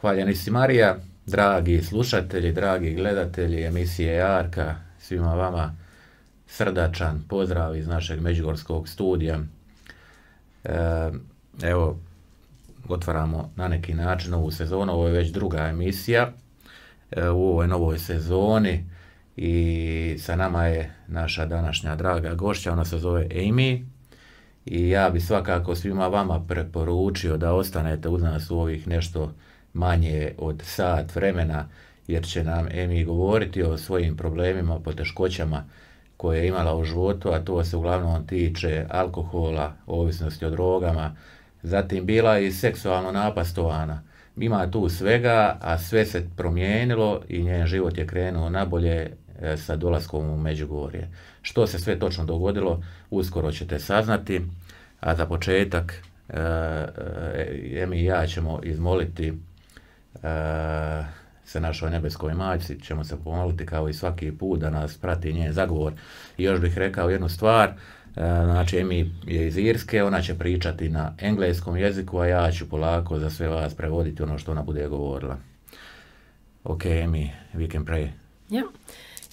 Hvaljeni si Marija, dragi slušatelji, dragi gledatelji emisije arka, svima vama srdačan pozdrav iz našeg Međugorskog studija. E, evo, otvaramo na neki način ovu sezonu, ovo je već druga emisija e, u ovoj novoj sezoni i sa nama je naša današnja draga gošća, ona se zove Amy i ja bi svakako svima vama preporučio da ostanete uz nas u ovih nešto manje od sat vremena jer će nam Emi govoriti o svojim problemima, poteškoćama koje je imala u životu, a to se uglavnom tiče alkohola, ovisnosti o drogama, Zatim bila je i seksualno napastovana. Ima tu svega, a sve se promijenilo i njen život je krenuo nabolje e, sa dolaskom u Međugorje. Što se sve točno dogodilo, uskoro ćete saznati, a za početak e, e, Emi i ja ćemo izmoliti se našoj nebeskoj majci, ćemo se pomoliti kao i svaki put da nas prati njen zagovor. I još bih rekao jednu stvar, E, znači, Emi je iz Irske, ona će pričati na engleskom jeziku, a ja ću polako za sve vas prevoditi ono što ona bude govorila. Ok, Emi, we can pray. Yeah.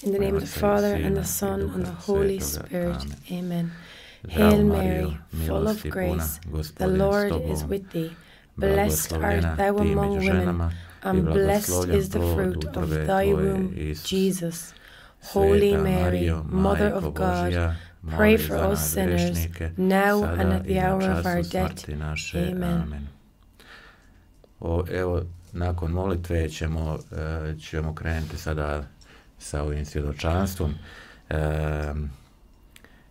In the name of the Father, and the Son, and the Holy Spirit. Amen. Hail Mary, full of grace, the Lord is with thee. Blessed art thou among women, and blessed is the fruit of thy womb, Jesus. Holy Mary, Mother of God, Pray for us sinners, now and at the hour of our death. Amen. Amen. O, evo, nakon molitve ćemo, uh, ćemo krenuti sada sa ovim svjedočanstvom.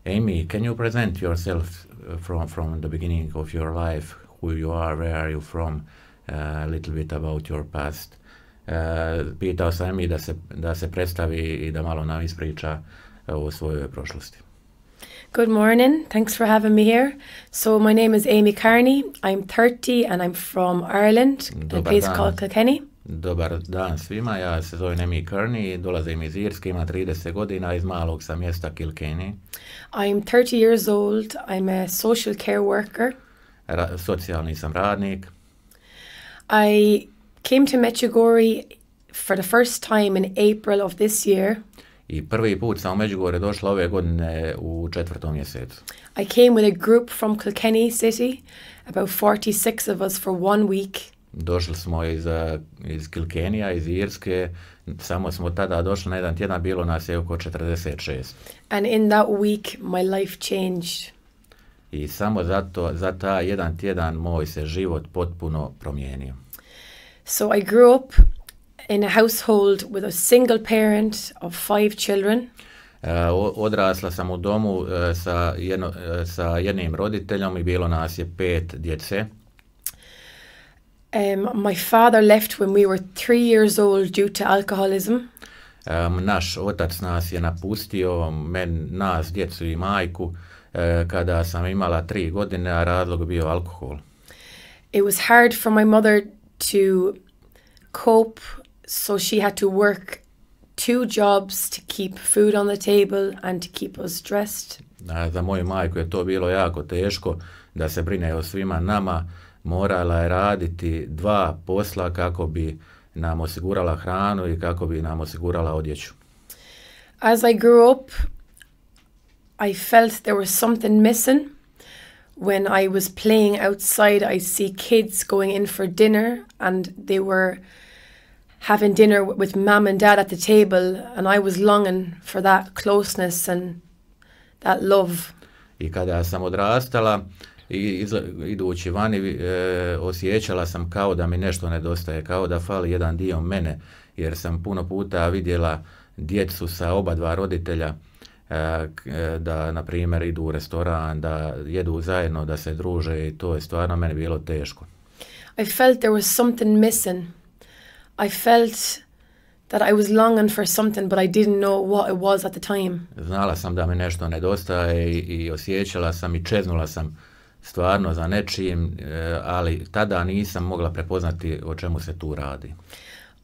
Amy, can you present yourself e, from, from the beginning of your life, who you are, where are you from, uh, a little bit about your past? Uh, pitao sam Amy da se, da se predstavi i da malo nam ispriča o svojoj prošlosti. Good morning. Thanks for having me here. So my name is Amy Carney. I'm 30 and I'm from Ireland, Dobar a place dan. called Kilkenny. Dobar dan svima, ja se zovem Amy Kearney, dolazim iz Irske, ima 30 godina, iz malog sam mjesta Kilkenny. I'm 30 years old, I'm a social care worker. Ra socijalni sam radnik. I came to Medjugorje for the first time in April of this year. i prvi put sam u Međugorje došla ove godine u četvrtom mjesecu. I came with a group from Kilkenny city, about 46 of us for one week. Došli smo iz, iz Kilkenija, iz Irske, samo smo tada došli na jedan tjedan, bilo nas je oko 46. And in that week my life changed. I samo zato, za ta jedan tjedan moj se život potpuno promijenio. So I grew up in a household with a single parent of five children. Uh, odrasla sam u domu uh, sa, jedno, uh, sa jednim roditeljom i bilo nas je pet djece. Um, my father left when we were three years old due to alcoholism. Um, naš otac nas je napustio, men, nas, djecu i majku, kada sam imala tri godine, a razlog bio alkohol. It was hard for my mother to cope so she had to work two jobs to keep food on the table and to keep us dressed. za moju majku je to bilo jako teško da se brine o svima nama. Morala je raditi dva posla kako bi nam osigurala hranu i kako bi nam osigurala odjeću. As I grew up, I felt there was something missing. When I was playing outside, I see kids going in for dinner and they were having dinner with mum and dad at the table, and I was longing for that closeness and that love. I kada sam odrastala, i idući vani e, osjećala sam kao da mi nešto nedostaje, kao da fali jedan dio mene, jer sam puno puta vidjela djecu sa oba dva roditelja e, e, da, na primjer, idu u restoran, da jedu zajedno, da se druže i to je stvarno meni bilo teško. I felt there was something missing. I felt that I was longing for something, but I didn't know what it was at the time. Znala sam da mi nešto nedostaje i, osjećala sam i čeznula sam stvarno za nečim, e, ali tada nisam mogla prepoznati o čemu se tu radi.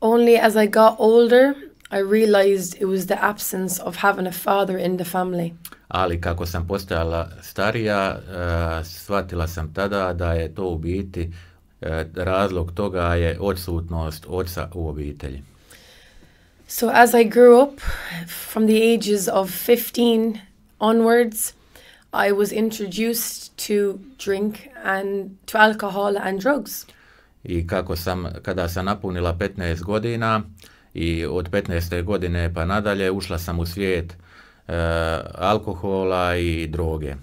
Only as I got older, I realized it was the absence of having a father in the family. Ali kako sam postajala starija, uh, shvatila sam tada da je to u biti E, razlog toga je odsutnost oca u obitelji. So as I grew up from the ages of 15 onwards, I was introduced to drink and to alcohol and drugs. I kako sam kada sam napunila 15 godina i od 15. godine pa nadalje ušla sam u svijet uh, alkohola i droge.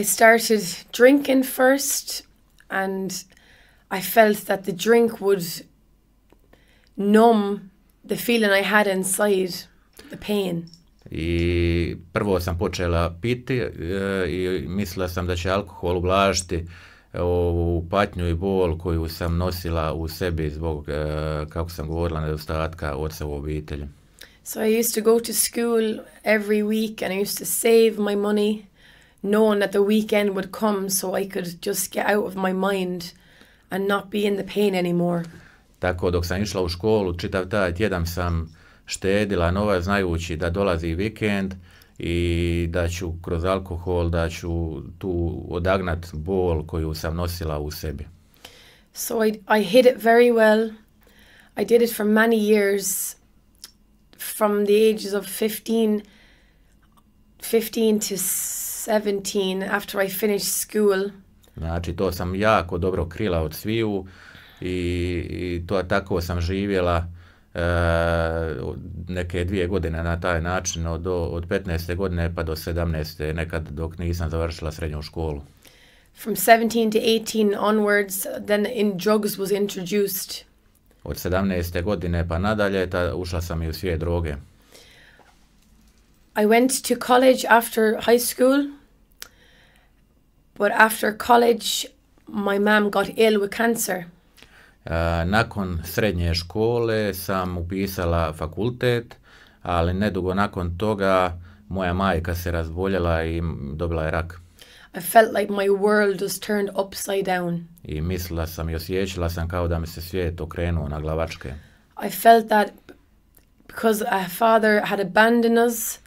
I started drinking first and i felt that the drink would numb the feeling I had inside, the pain. I prvo sam počela piti e, i mislila sam da će alkohol ublažiti e, ovu patnju i bol koju sam nosila u sebi zbog, e, kako sam govorila, nedostatka oca u obitelji. So I used to go to school every week and I used to save my money knowing that the weekend would come so I could just get out of my mind and not be in the pain anymore. Tako dok sam išla u školu, čitav taj tjedan sam štedila nova znajući da dolazi vikend i da ću kroz alkohol da ću tu odagnat bol koju sam nosila u sebi. So I, I hid it very well. I did it for many years from the ages of 15 15 to 17 after I finished school. Znači, to sam jako dobro krila od sviju i, i to tako sam živjela e, neke dvije godine na taj način, od, od 15. godine pa do 17. nekad dok nisam završila srednju školu. From 17 to 18 onwards, then in drugs was introduced. Od 17. godine pa nadalje, ta, ušla sam i u svije droge. I went to college after high school. But after college, my mom got ill with cancer. Uh, nakon srednje škole sam upisala fakultet, ali nedugo nakon toga moja majka se razboljela i dobila je rak. I felt like my world was turned upside down. I mislila sam i osjećala sam kao da mi se svijet okrenuo na glavačke. I felt that because a father had abandoned us,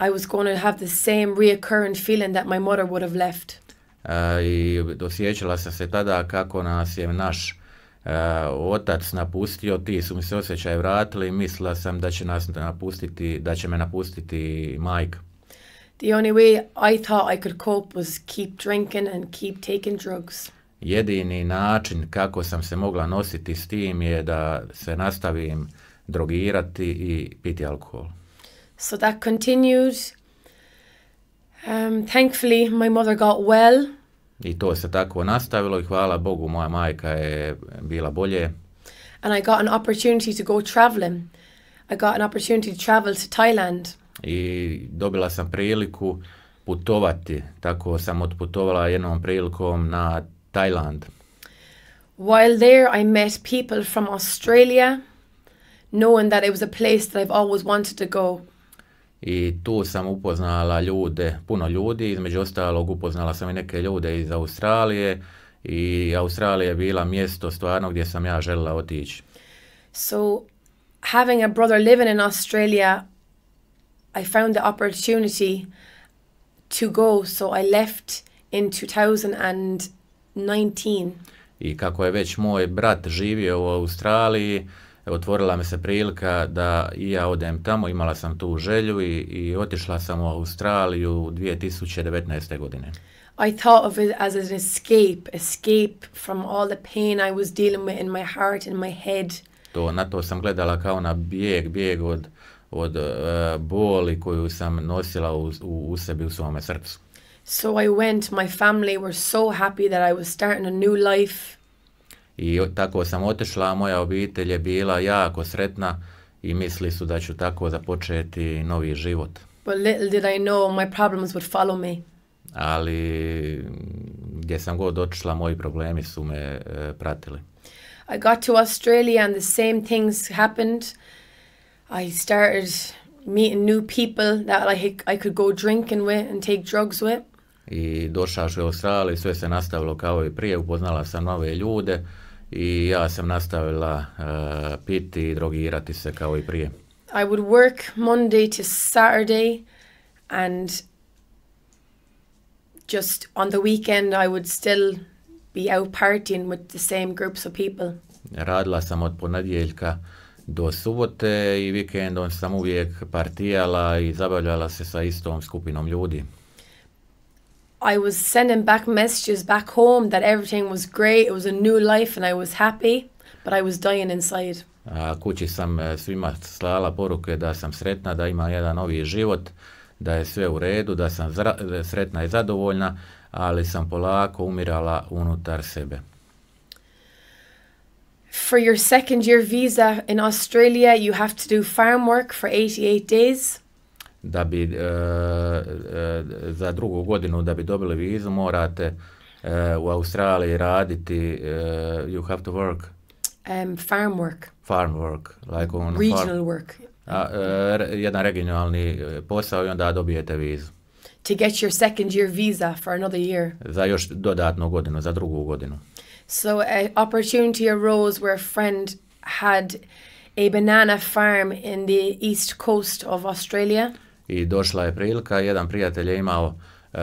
I was going to have the same reoccurring feeling that my mother would have left i osjećala sam se tada kako nas je naš e, otac napustio, ti su mi se osjećaj vratili i mislila sam da će, nas napustiti, da će me napustiti majka. The only way I thought I could cope was keep drinking and keep taking drugs. Jedini način kako sam se mogla nositi s tim je da se nastavim drogirati i piti alkohol. So that continued Um, thankfully, my mother got well. I to se tako nastavilo i hvala Bogu, moja majka je bila bolje. And I got an opportunity to go traveling. I got an opportunity to travel to Thailand. I dobila sam priliku putovati, tako sam otputovala jednom prilikom na Thailand. While there I met people from Australia, knowing that it was a place that I've always wanted to go i tu sam upoznala ljude, puno ljudi, između ostalog upoznala sam i neke ljude iz Australije i Australija je bila mjesto stvarno gdje sam ja željela otići. So, having a brother living in Australia, I found the opportunity to go, so I left in 2019. I kako je već moj brat živio u Australiji, otvorila mi se prilika da i ja odem tamo, imala sam tu želju i, i otišla sam u Australiju 2019. godine. I thought of it as an escape, escape from all the pain I was dealing with in my heart and my head. To, na to sam gledala kao na bijeg, bijeg od, od uh, boli koju sam nosila u, u, u sebi, u svome srcu. So I went, my family were so happy that I was starting a new life. I tako sam otišla, a moja obitelj je bila jako sretna i misli su da ću tako započeti novi život. But little did I know my problems would follow me. Ali mm, gdje sam god otišla, moji problemi su me e, pratili. I got to Australia and the same things happened. I started meeting new people that I, I could go drinking with and take drugs with. I došaš u Australiju, sve se nastavilo kao i prije, upoznala sam nove ljude i ja sam nastavila uh, piti i drogirati se kao i prije. I would work Monday to Saturday and just on the weekend I would still be out partying with the same groups of people. Radila sam od ponedjeljka do subote i vikendom sam uvijek partijala i zabavljala se sa istom skupinom ljudi. I was sending back messages back home that everything was great, it was a new life and I was happy, but I was dying inside. A kući sam e, svima slala poruke da sam sretna, da imam jedan novi život, da je sve u redu, da sam zra e, sretna i zadovoljna, ali sam polako umirala unutar sebe. For your second year visa in Australia, you have to do farm work for 88 days da bi e, e, za drugu godinu da bi dobili vizu morate e, u Australiji raditi you have to work um, farm work farm work like on regional farm. work jedan regionalni posao i onda dobijete vizu to get your second year visa for another year za još dodatnu godinu za drugu godinu so a opportunity arose where a friend had a banana farm in the east coast of Australia i došla je prilika, jedan prijatelj je imao e,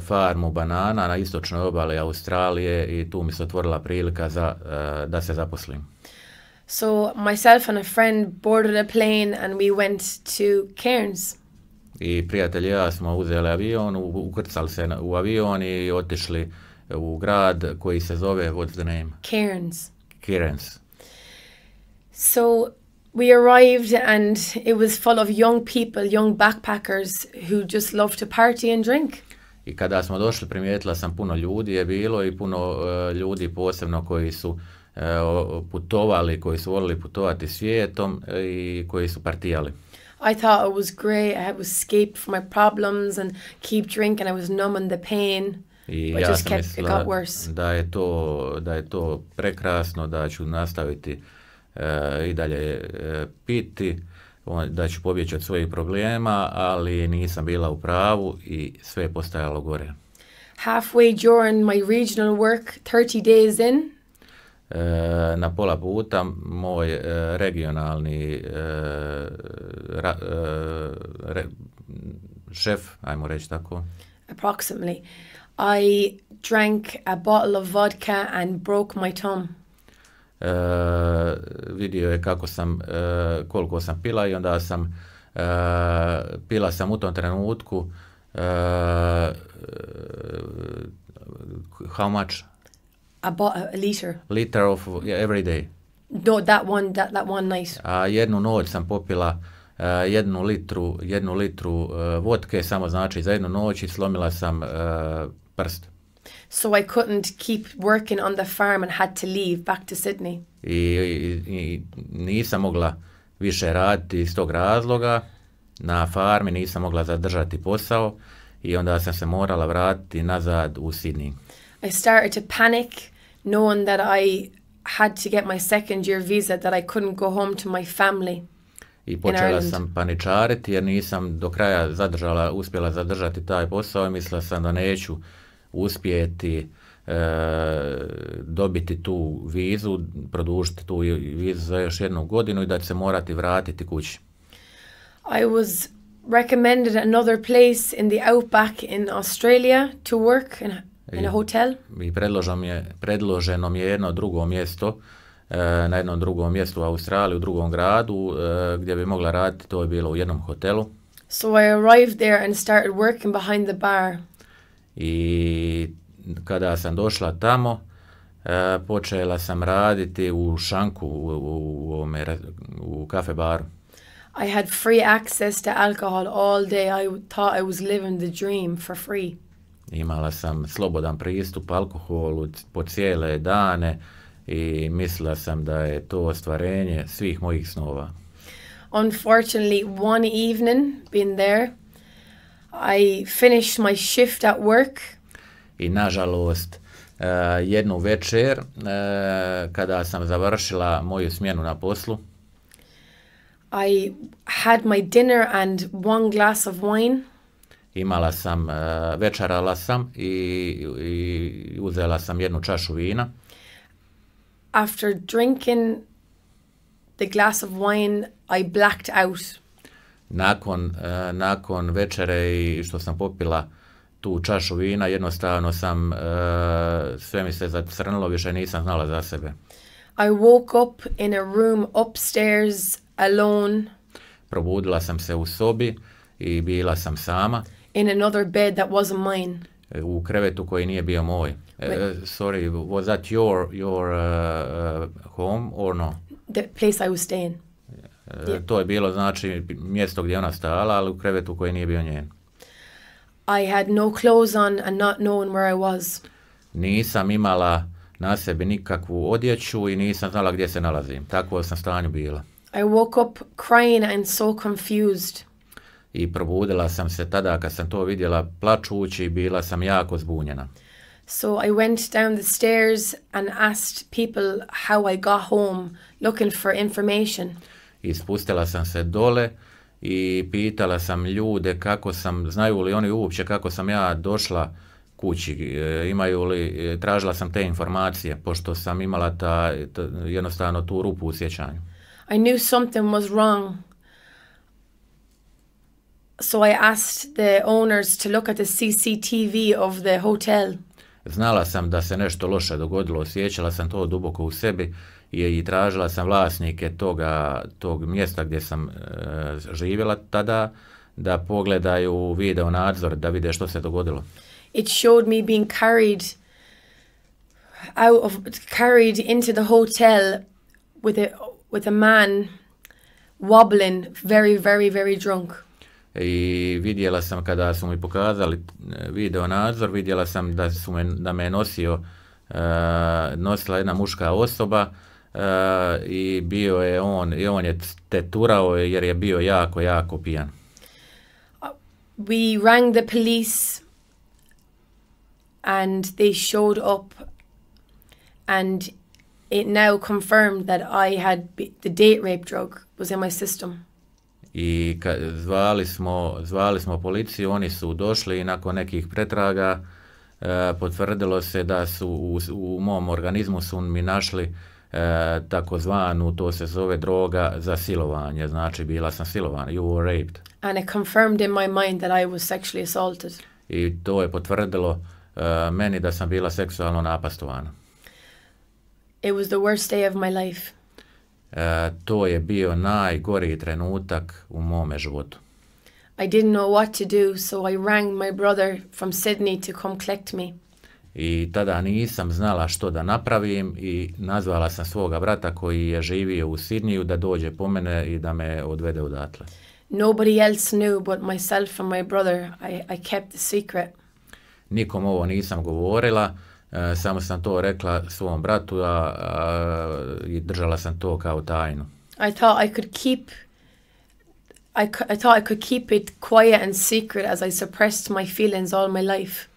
farmu banana na istočnoj obali Australije i tu mi se otvorila prilika za, e, da se zaposlim. So myself and a friend boarded a plane and we went to Cairns. I prijatelj ja smo uzeli avion, ukrcali se u avion i otišli u grad koji se zove, what's the name? Cairns. So we arrived and it was full of young people, young backpackers who just love to party and drink. I kada smo došli primijetila sam puno ljudi je bilo i puno uh, ljudi posebno koji su uh, putovali, koji su volili putovati svijetom e, i koji su partijali. I thought it was great. I had escape from my problems and keep drinking. I was numbing the pain. I but ja just sam kept, mislila it got worse. da je to da je to prekrasno da ću nastaviti i dalje e, piti, da ću pobjeći od svojih problema, ali nisam bila u pravu i sve je postajalo gore. Halfway during my regional work, 30 days in, e, na pola puta moj e, regionalni šef, ajmo reći tako. Approximately. I drank a bottle of vodka and broke my thumb. E, vidio je kako sam, e, koliko sam pila i onda sam, e, pila sam u tom trenutku e, how much? A, bo, a liter. Liter of every day. No, that one, that, that one night. A jednu noć sam popila e, jednu litru, jednu litru e, vodke, samo znači za jednu noć i slomila sam prst. So I couldn't keep working on the farm and had to leave back to Sydney. I, i, i nisam mogla više raditi iz tog razloga. Na farmi nisam mogla zadržati posao i onda sam se morala vratiti nazad u Sydney. I started to panic knowing that I had to get my second year visa that I couldn't go home to my family. I počela sam paničariti jer nisam do kraja zadržala, uspjela zadržati taj posao i mislila sam da neću uspjeti e, dobiti tu vizu, produžiti tu vizu za još jednu godinu i da će se morati vratiti kući. I was recommended another place in the outback in Australia to work in, in a hotel. I, predloženo je, predloženo mi je jedno drugo mjesto e, na jednom drugom mjestu u Australiji, u drugom gradu e, gdje bi mogla raditi, to je bilo u jednom hotelu. So I arrived there and started working behind the bar i kada sam došla tamo, e, počela sam raditi u šanku, u, u, u, u kafe baru. I had free access to alcohol all day. I thought I was living the dream for free. Imala sam slobodan pristup alkoholu po cijele dane i mislila sam da je to ostvarenje svih mojih snova. Unfortunately, one evening, being there, i finished my shift at work. I nažalost, uh, jednu večer e, kada sam završila moju smjenu na poslu, I had my dinner and one glass of wine. Imala sam, uh, večerala sam i, i uzela sam jednu čašu vina. After drinking the glass of wine, I blacked out nakon, e, nakon večere i što sam popila tu čašu vina, jednostavno sam, e, sve mi se zacrnilo, više nisam znala za sebe. I woke up in a room upstairs alone. Probudila sam se u sobi i bila sam sama. In another bed that wasn't mine. E, u krevetu koji nije bio moj. Uh, sorry, was that your your uh, home or no? The place I was staying. E, to je bilo znači mjesto gdje ona stala, ali u krevetu koji nije bio njen. I had no clothes on and not where I was. Nisam imala na sebi nikakvu odjeću i nisam znala gdje se nalazim. Takvo sam stanju bila. I woke up crying and so confused. I probudila sam se tada kad sam to vidjela plačući i bila sam jako zbunjena. So I went down the stairs and asked people how I got home looking for information i spustila sam se dole i pitala sam ljude kako sam, znaju li oni uopće kako sam ja došla kući, e, imaju li, e, tražila sam te informacije pošto sam imala ta, jednostavno tu rupu u sjećanju. I knew something was wrong. So I asked the owners to look at the CCTV of the hotel. Znala sam da se nešto loše dogodilo, osjećala sam to duboko u sebi i, i tražila sam vlasnike toga, tog mjesta gdje sam e, živjela tada da pogledaju video nadzor, da vide što se dogodilo. It showed me being carried out of, carried into the hotel with a, with a man wobbling, very, very, very drunk. I vidjela sam kada su mi pokazali e, video nadzor, vidjela sam da, su me, da me nosio, uh, nosila jedna muška osoba Eh, i bio je on, i on je teturao jer je bio jako, jako pijan. Uh, we rang the police and they showed up and it now confirmed that I had the date rape drug was in my system. I ka, zvali, smo, zvali smo policiju, oni su došli i nakon nekih pretraga uh, potvrdilo se da su u, u mom organizmu su mi našli e, takozvanu, to se zove droga za silovanje, znači bila sam silovana, you were raped. And it confirmed in my mind that I was sexually assaulted. I to je potvrdilo e, meni da sam bila seksualno napastovana. It was the worst day of my life. E, to je bio najgori trenutak u mome životu. I didn't know what to do, so I rang my brother from Sydney to come collect me i tada nisam znala što da napravim i nazvala sam svoga brata koji je živio u Sidniju da dođe po mene i da me odvede odatle. Nobody else knew but myself and my brother. I, I kept the secret. Nikom ovo nisam govorila, e, samo sam to rekla svom bratu a, a, i držala sam to kao tajnu. I thought I could keep I, I thought I could keep it quiet and secret as I suppressed my feelings all my life.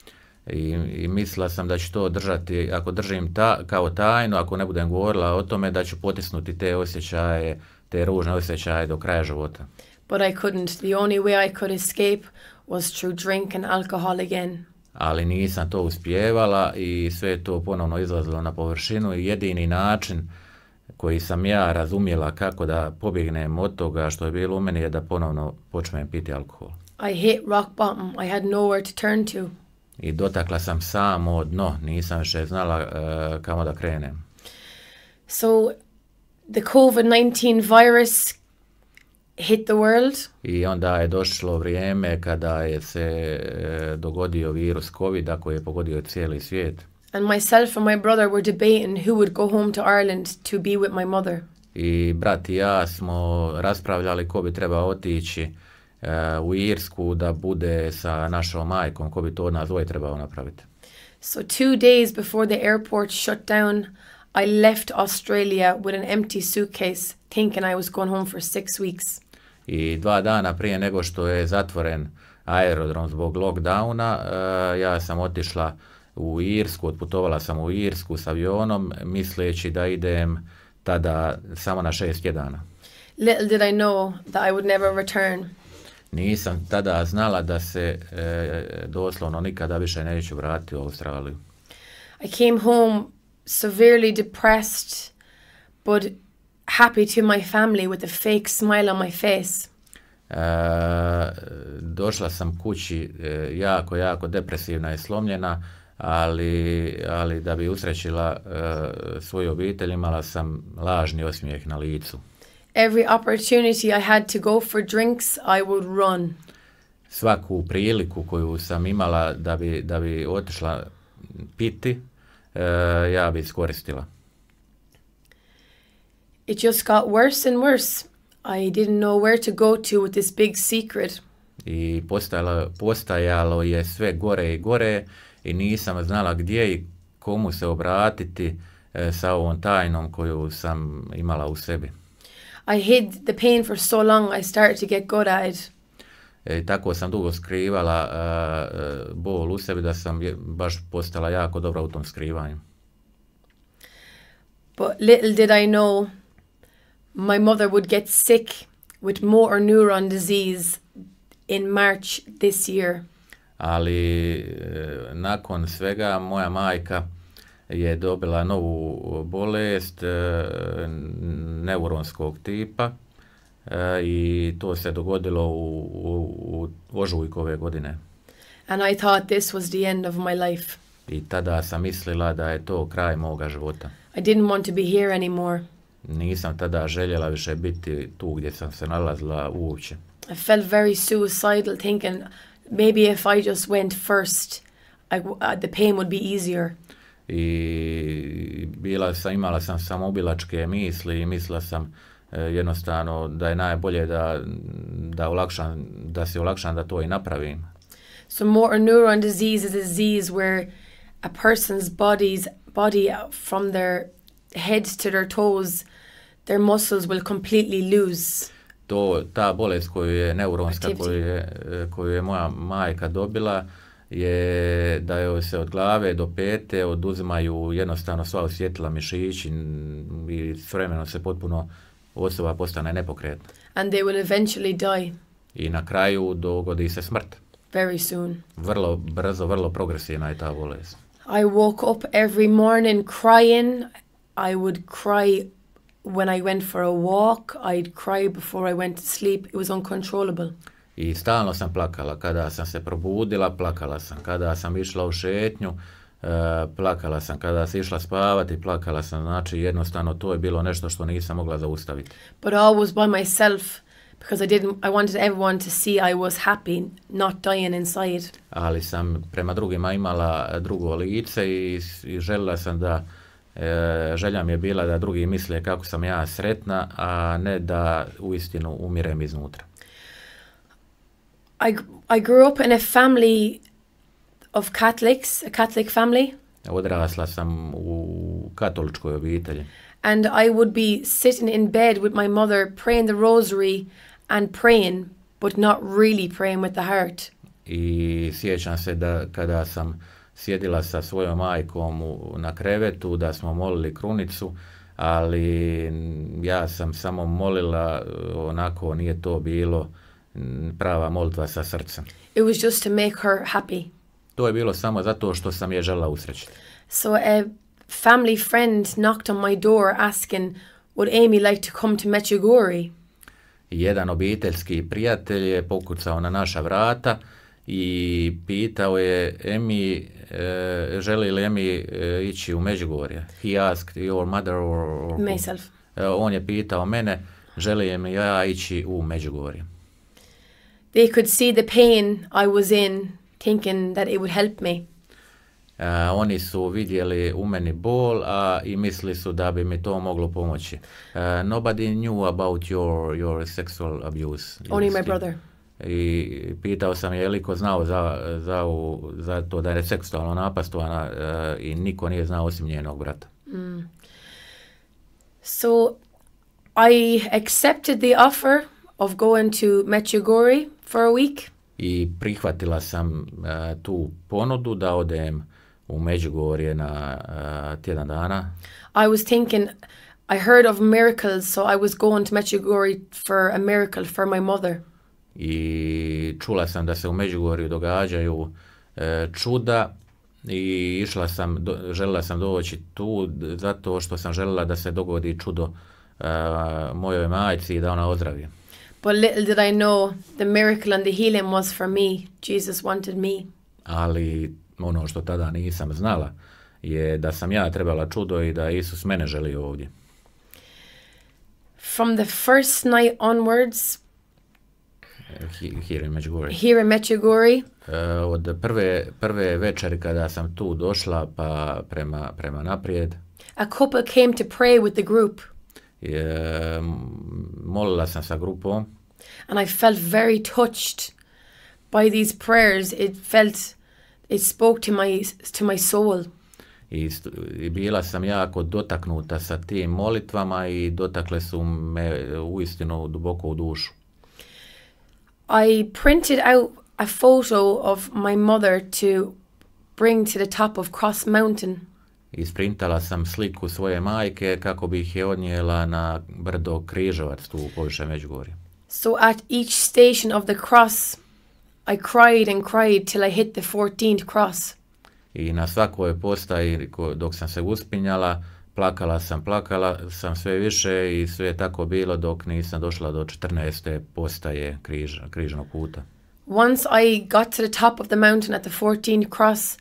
I, i mislila sam da ću to držati, ako držim ta, kao tajnu, ako ne budem govorila o tome, da ću potisnuti te osjećaje, te ružne osjećaje do kraja života. But I couldn't. The only way I could escape was to drink alcohol again. Ali nisam to uspijevala i sve to ponovno izlazilo na površinu i jedini način koji sam ja razumjela kako da pobjegnem od toga što je bilo u meni je da ponovno počnem piti alkohol. I hit rock bottom. I had nowhere to turn to i dotakla sam samo dno, nisam še znala uh, kamo da krenem. So the COVID-19 virus hit the world. I onda je došlo vrijeme kada je se uh, dogodio virus covid koji je pogodio cijeli svijet. And myself and my brother were debating who would go home to Ireland to be with my mother. I brat i ja smo raspravljali ko bi trebao otići Eh, u Irsku da bude sa našom majkom, ko bi to od nas dvoje trebao napraviti. So two days before the airport shut down, I left Australia with an empty suitcase thinking I was going home for six weeks. I dva dana prije nego što je zatvoren aerodrom zbog lockdowna, uh, ja sam otišla u Irsku, otputovala sam u Irsku s avionom, misleći da idem tada samo na šest tjedana. Little did I know that I would never return nisam tada znala da se e, doslovno nikada više neću vratiti u Australiju. I came home severely depressed but happy to my family with a fake smile on my face. E, došla sam kući e, jako, jako depresivna i slomljena, ali, ali da bi usrećila svoju obitelj imala sam lažni osmijeh na licu. Every opportunity I had to go for drinks, I would run. Svaku priliku koju sam imala da bi, da bi otišla piti, uh, ja bi iskoristila. It just got worse and worse. I didn't know where to go to with this big secret. I postajalo, postajalo je sve gore i gore i nisam znala gdje i komu se obratiti e, sa ovom tajnom koju sam imala u sebi. I hid the pain for so long I started to get good at it. E, tako sam dugo skrivala uh, bol u sebi da sam je, baš postala jako dobra u tom skrivanju. But little did I know my mother would get sick with motor neuron disease in March this year. Ali e, nakon svega moja majka je dobila novu e, bolest e, neuronskog tipa e, i to se dogodilo u, u, u ožujku ove godine. And I thought this was the end of my life. I tada sam mislila da je to kraj moga života. I didn't want to be here anymore. Nisam tada željela više biti tu gdje sam se nalazila uopće. I felt very suicidal thinking maybe if I just went first I, uh, the pain would be easier i bila sam, imala sam samobilačke misli i mislila sam e, jednostavno da je najbolje da, da, olakšam, da se ulakšam da to i napravim. So motor neuron disease is a disease where a person's body's body from their head to their toes, their muscles will completely lose to, ta bolest koju je neuronska, koju je, e, koju je moja majka dobila, uh, je da joj se od glave do pete oduzimaju jednostavno sva osjetila mišići i s vremenom se potpuno osoba postane nepokretna. And they I na kraju dogodi se smrt. Very soon. Vrlo brzo, vrlo progresivna je ta bolest. I woke up every morning crying. I would cry when I went for a walk. I'd cry before I went to sleep. It was uncontrollable. I stalno sam plakala. Kada sam se probudila, plakala sam. Kada sam išla u šetnju, e, plakala sam kada sam išla spavati, plakala sam, znači jednostavno to je bilo nešto što nisam mogla zaustaviti. But by myself because I didn't I wanted everyone to see I was happy, not dying inside. Ali sam prema drugima imala drugo lice i, i željela sam da e, želja mi je bila da drugi misle kako sam ja sretna, a ne da uistinu umirem iznutra. I I grew up in a family of Catholics, a Catholic family. Odrasla sam u katoličkoj obitelji. And I would be sitting in bed with my mother praying the rosary and praying, but not really praying with the heart. I sjećam se da kada sam sjedila sa svojom majkom u, na krevetu, da smo molili krunicu, ali ja sam samo molila, onako nije to bilo prava molitva sa srcem. It was just to make her happy. To je bilo samo zato što sam je žela usrećiti. So a family friend knocked on my door asking would Amy like to come to Medjugorje? Jedan obiteljski prijatelj je pokucao na naša vrata i pitao je Emi uh, želi li Emi uh, ići u Međugorje. He asked your mother or, or Myself. Uh, on je pitao mene želi li ja ići u Međugorje they could see the pain I was in thinking that it would help me. Uh, oni su vidjeli u meni bol a, i mislili su da bi mi to moglo pomoći. Uh, nobody knew about your, your sexual abuse. Only my brother. I pitao sam je liko znao za, za, u, za to da je seksualno napastovana uh, i niko nije znao osim njenog brata. Mm. So I accepted the offer of going to Medjugorje For a week. I prihvatila sam uh, tu ponudu da odem u Međugorje na uh, tjedan dana. I was thinking, I heard of miracles, so I was going to Međugorje for a miracle for my mother. I čula sam da se u Međugorju događaju e, čuda i išla sam, do, željela sam doći tu zato što sam željela da se dogodi čudo mojoj majci i da ona ozdravi. But little did I know the miracle and the healing was for me. Jesus wanted me. Ali ono što tada nisam znala je da sam ja trebala čudo i da Isus mene želi ovdje. From the first night onwards, Here in Medjugorje. Here in Medjugorje. Uh, od prve, prve večeri kada sam tu došla pa prema, prema naprijed. A couple came to pray with the group eh, molla senza gruppo. And I felt very touched by these prayers. It felt, it spoke to my, to my soul. I, I bila sam jako dotaknuta sa tim molitvama i dotakle su me uistinu duboko u dušu. I printed out a photo of my mother to bring to the top of Cross Mountain. Isprintala sam sliku svoje majke kako bi ih je odnijela na brdo Križevac tu u Poviše Međugorje. So at each station of the cross I cried and cried till I hit the 14th cross. I na svakoj postaji dok sam se uspinjala, plakala sam, plakala sam sve više i sve je tako bilo dok nisam došla do 14. postaje križnog puta. Once I got to the top of the mountain at the 14th cross,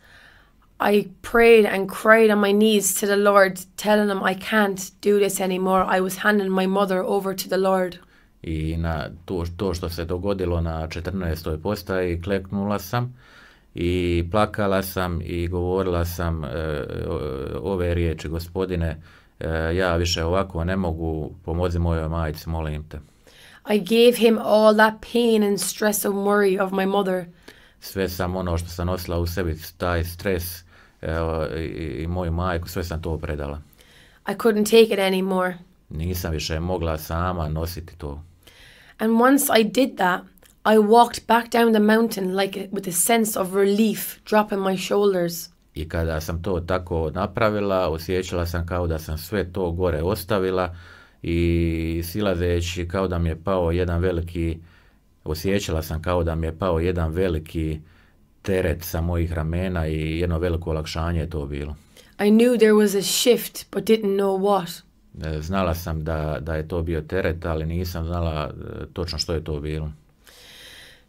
i prayed and cried on my knees to the Lord, telling him I can't do this anymore. I was handing my mother over to the Lord. I na to, to što se dogodilo na 14. postaji kleknula sam i plakala sam i govorila sam e, ove riječi, gospodine, e, ja više ovako ne mogu, pomozi mojoj majci, molim te. I gave him all that pain and stress and worry of my mother. Sve sam ono što sam nosila u sebi, taj stres, evo, i, i moju majku, sve sam to predala. I couldn't take it anymore. Nisam više mogla sama nositi to. And once I did that, I walked back down the mountain like with a sense of relief dropping my shoulders. I kada sam to tako napravila, osjećala sam kao da sam sve to gore ostavila i silazeći kao da mi je pao jedan veliki, osjećala sam kao da mi je pao jedan veliki teret sa mojih ramena i jedno veliko olakšanje je to bilo. I knew there was a shift, but didn't know what. E, znala sam da, da je to bio teret, ali nisam znala e, točno što je to bilo.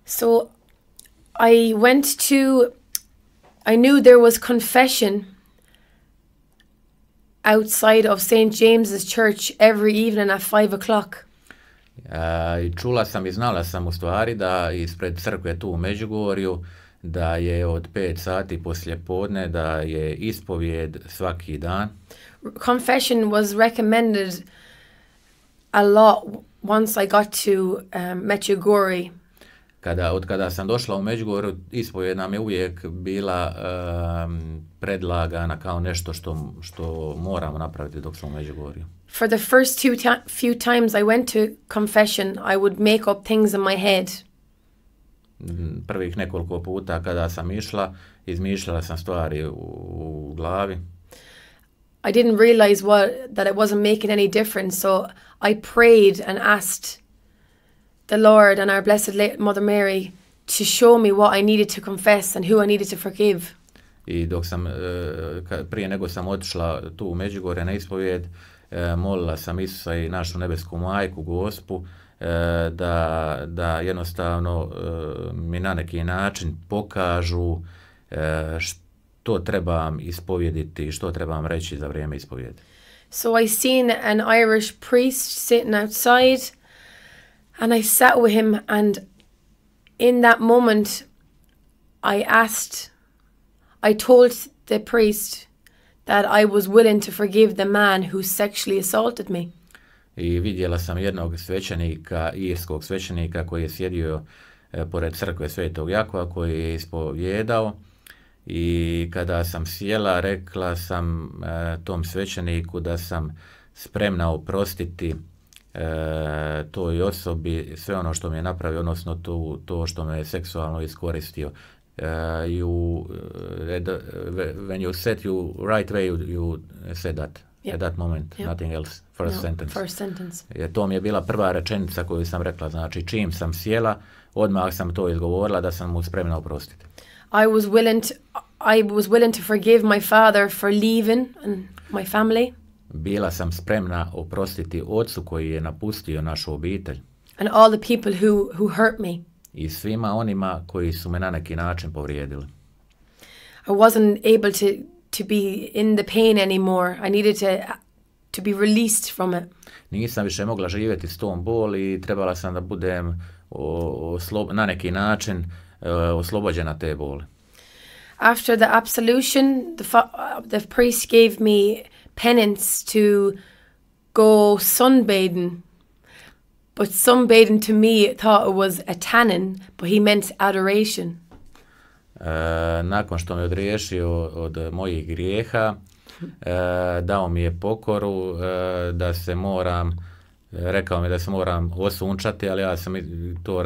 So I went to I knew there was confession outside of St. James's Church every evening at five o'clock. Uh, čula sam i znala sam u stvari da ispred crkve tu u Međugorju da je od 5 sati poslje podne, da je ispovjed svaki dan. Confession was recommended a lot once I got to um, Kada, od kada sam došla u Međugorju, ispovjed nam je uvijek bila um, predlagana kao nešto što, što moramo napraviti dok smo u Međugorju. For the first few times I went to confession, I would make up things in my head. Mm, prvih nekoliko puta kada sam išla, izmišljala sam stvari u, u glavi. I didn't realize what that it wasn't making any difference. So I prayed and asked the Lord and our blessed Mother Mary to show me what I needed to confess and who I needed to forgive. I dok sam e, prije nego sam otišla tu u Međugorje na ispovijed, e, molila sam Isusa i našu nebesku majku, Gospu, da, da jednostavno mi na neki način pokažu što trebam ispovjediti, što trebam reći za vrijeme So I seen an Irish priest sitting outside and I sat with him and in that moment I asked I told the priest that I was willing to forgive the man who sexually assaulted me. i vidjela sam jednog svećenika, irskog svećenika koji je sjedio e, pored crkve Svetog Jakova koji je ispovjedao i kada sam sjela rekla sam e, tom svećeniku da sam spremna oprostiti e, toj osobi sve ono što mi je napravio, odnosno to, što me je seksualno iskoristio. Uh, you, when you said you right way, you said that yep. at that moment, yep. nothing else, first no, sentence. First sentence. Jer to mi je bila prva rečenica koju sam rekla, znači čim sam sjela, odmah sam to izgovorila da sam mu spremna oprostiti. I was willing to, I was willing to forgive my father for leaving and my family. Bila sam spremna oprostiti ocu koji je napustio našu obitelj. And all the people who, who hurt me. I svima onima koji su me na neki način povrijedili. I wasn't able to to be in the pain anymore. I needed to to be released from it. Nisam više mogla živjeti s tom boli i trebala sam da budem oslob, na neki način oslobođena te boli. After the absolution, the, the priest gave me penance to go sunbathing. But sunbathing to me, thought it was a tannin, but he meant adoration. Eh, nakon što me odriješio od mojih grijeha, eh, dao mi je pokoru eh, da se moram rekao mi da se moram osunčati, ali ja sam to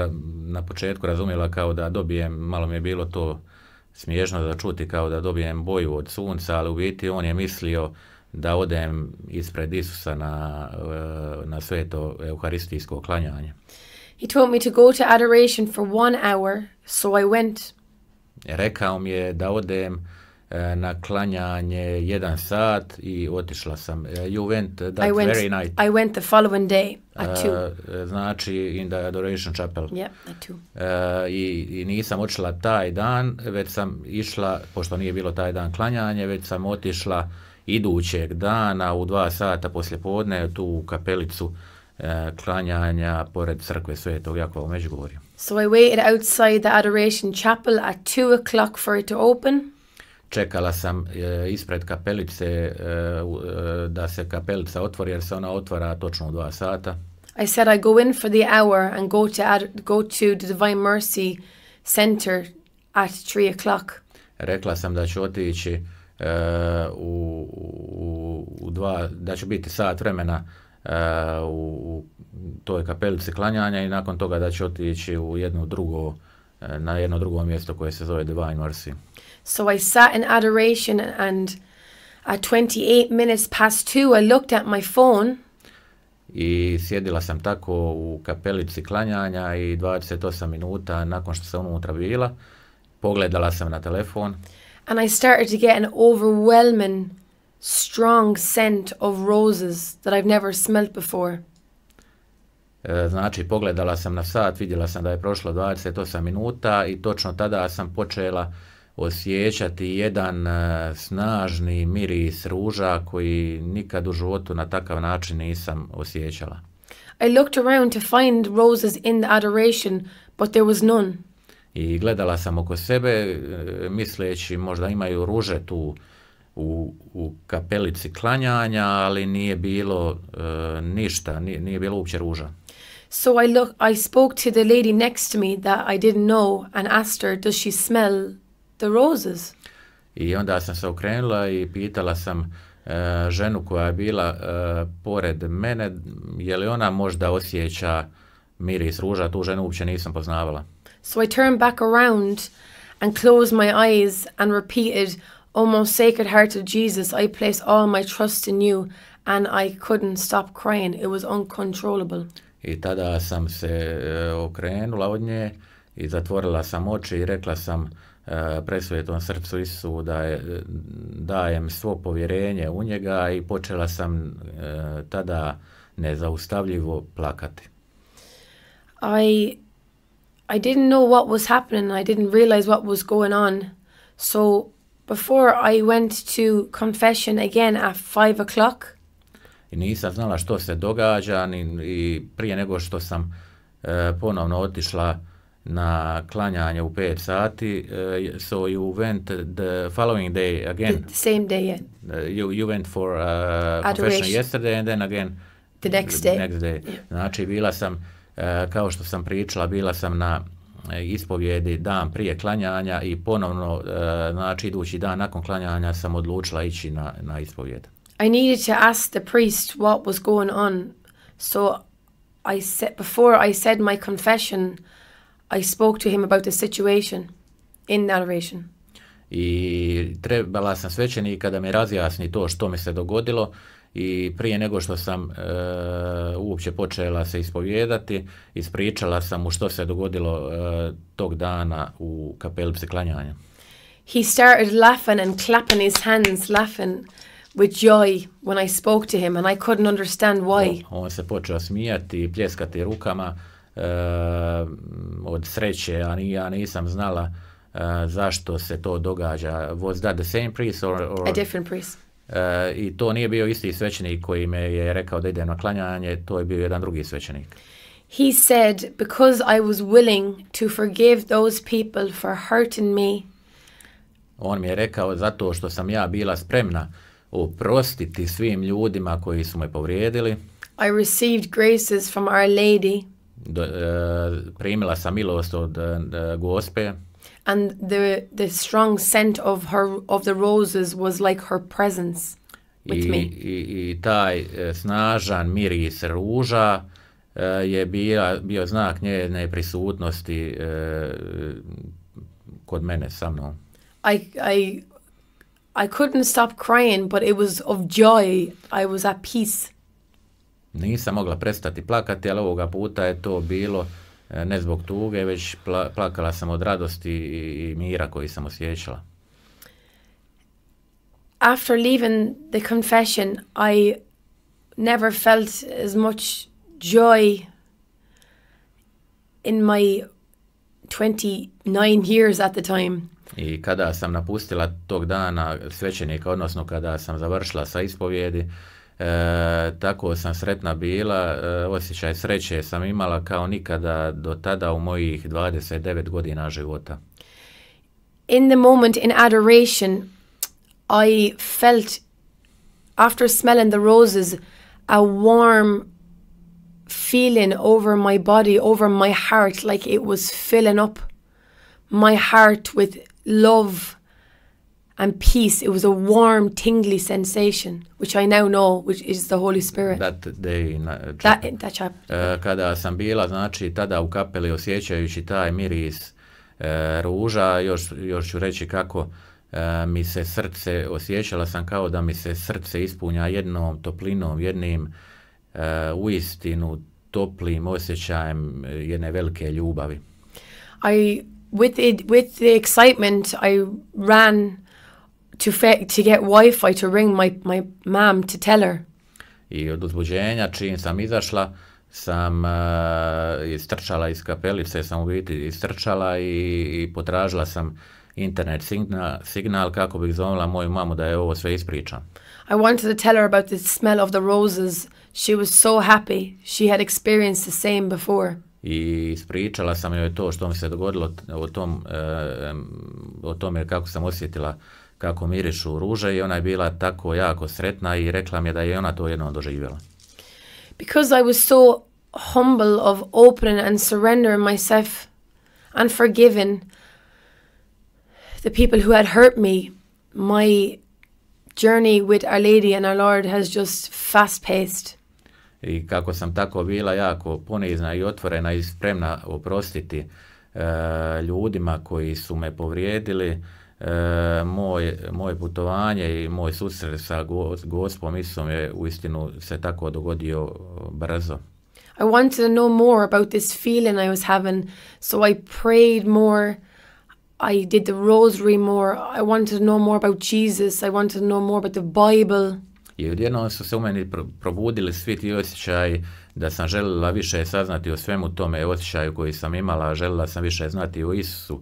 na početku razumjela kao da dobijem, malo mi je bilo to smiješno da čuti kao da dobijem boju od sunca, ali u biti on je mislio da odem ispred Isusa na, na sveto euharistijsko klanjanje. He told me to go to adoration for one hour, so I went. Rekao mi je da odem e, na klanjanje jedan sat i otišla sam. E, you went that very night. I went the following day at e, two. znači in the Adoration Chapel. Yeah, at two. i, nisam otišla taj dan, već sam išla, pošto nije bilo taj dan klanjanje, već sam otišla idućeg dana u dva sata poslje podne tu u kapelicu klanjanja pored crkve Svetog Jakova u Međugorju. So I waited outside the Adoration Chapel at two o'clock for it to open. Čekala sam e, ispred kapelice e, da se kapelica otvori jer se ona otvara točno u dva sata. I said I go in for the hour and go to ad, go to the Divine Mercy Center at three o'clock. Rekla sam da ću otići e, u, u, u dva, da će biti sat vremena E, u, toj kapelici klanjanja i nakon toga da će otići u jedno drugo e, na jedno drugo mjesto koje se zove Divine Mercy. So I sat in adoration and at 28 minutes past two I looked at my phone. I sjedila sam tako u kapelici klanjanja i 28 minuta nakon što sam unutra bila, pogledala sam na telefon. And I started to get an overwhelming strong scent of roses that I've never before. E, znači, pogledala sam na sat, vidjela sam da je prošlo 28 minuta i točno tada sam počela osjećati jedan e, snažni miris ruža koji nikad u životu na takav način nisam osjećala. I looked around to find roses in the I gledala sam oko sebe e, misleći možda imaju ruže tu u, u kapelici klanjanja, ali nije bilo uh, ništa, nije, nije bilo uopće ruža. So I look, I spoke to the lady next to me that I didn't know and asked her, does she smell the roses? I onda sam se okrenula i pitala sam uh, ženu koja je bila uh, pored mene, je li ona možda osjeća miris ruža, tu ženu uopće nisam poznavala. So I turned back around and closed my eyes and repeated, o most sacred heart of Jesus, I place all my trust in you and I couldn't stop crying. It was uncontrollable. I tada sam se e, okrenula od nje i zatvorila sam oči i rekla sam uh, presvetom srcu Isu da je, dajem svo povjerenje u njega i počela sam e, tada nezaustavljivo plakati. I I didn't know what was happening. I didn't realize what was going on. So before I went to confession again at five o'clock. I nisam znala što se događa ni, i prije nego što sam e, ponovno otišla na klanjanje u 5 sati e, so you went the following day again the same day yeah. Uh, you, you went for uh, confession yesterday and then again the next day, next day. Yeah. znači bila sam e, kao što sam pričala bila sam na E, ispovjedi dan prije klanjanja i ponovno, e, znači idući dan nakon klanjanja sam odlučila ići na, na ispovjed. I needed to ask the priest what was going on, so I said, before I said my confession, I spoke to him about the situation in adoration. I trebala sam svećenika da mi razjasni to što mi se dogodilo, i prije nego što sam e, uopće počela se ispovijedati, ispričala sam mu što se dogodilo e, tog dana u kapelici klanjanja. He started laughing and clapping his hands, laughing with joy when I spoke to him and I couldn't understand why. On, on se počeo smijati i pljeskati rukama e, od sreće, a ni, ja nisam znala e, zašto se to događa. Was that the same priest or, or... a different priest? E, I to nije bio isti svećenik koji me je rekao da idem na klanjanje, to je bio jedan drugi svećenik. He said, because I was willing to forgive those people for hurting me. On mi je rekao, zato što sam ja bila spremna oprostiti svim ljudima koji su me povrijedili. I received graces from Our Lady. Do, e, primila sam milost od e, gospe and the the strong scent of her of the roses was like her presence with I, me. I, I taj e, snažan miris ruža e, je bila, bio znak njene prisutnosti uh, kod mene sa mnom. I, I, I couldn't stop crying, but it was of joy. I was at peace. Nisam mogla prestati plakati, ali ovoga puta je to bilo uh, E, ne zbog tuge, već plakala sam od radosti i mira koji sam osjećala. After leaving the confession, I never felt as much joy in my 29 years at the time. I kada sam napustila tog dana svećenika, odnosno kada sam završila sa ispovjedi, E, tako sam sretna bila, e, osjećaj sreće sam imala kao nikada do tada u mojih 29 godina života. In the moment in adoration, I felt after smelling the roses a warm feeling over my body, over my heart, like it was filling up my heart with love and peace. It was a warm, tingly sensation, which I now know, which is the Holy Spirit. That day, that, that chapel. Uh, kada sam bila, znači, tada u kapeli osjećajući taj miris uh, ruža, još, još ću reći kako uh, mi se srce, osjećala sam kao da mi se srce ispunja jednom toplinom, jednim eh, uistinu toplim osjećajem jedne velike ljubavi. I, with, it, with the excitement, I ran to, fe, to get wifi to ring my, my mom to tell her. I od uzbuđenja čim sam izašla, sam uh, eh, istrčala iz kapelice, sam u biti istrčala i, i potražila sam internet signal, signal kako bih zvonila moju mamu da je ovo sve ispričam. I wanted to tell her about the smell of the roses. She was so happy. She had experienced the same before. I ispričala sam joj to što mi se dogodilo o tom, uh, o tome kako sam osjetila uh, kako mirišu ruže i ona je bila tako jako sretna i rekla mi je da je ona to jednom doživjela. Because I was so humble of open and surrender myself and forgiven the people who had hurt me, my journey with Our Lady and Our Lord has just fast paced. I kako sam tako bila jako ponizna i otvorena i spremna oprostiti uh, ljudima koji su me povrijedili, E, moj, moje putovanje i moj susret sa go, gospom Isom je uistinu se tako dogodio e, brzo. I wanted to know more about this feeling I was having, so I prayed more, I did the rosary more, I wanted to know more about Jesus, I wanted to know more about the Bible. I odjednom su se u meni probudili svi ti osjećaj da sam željela više saznati o svemu tome osjećaju koji sam imala, željela sam više znati o Isusu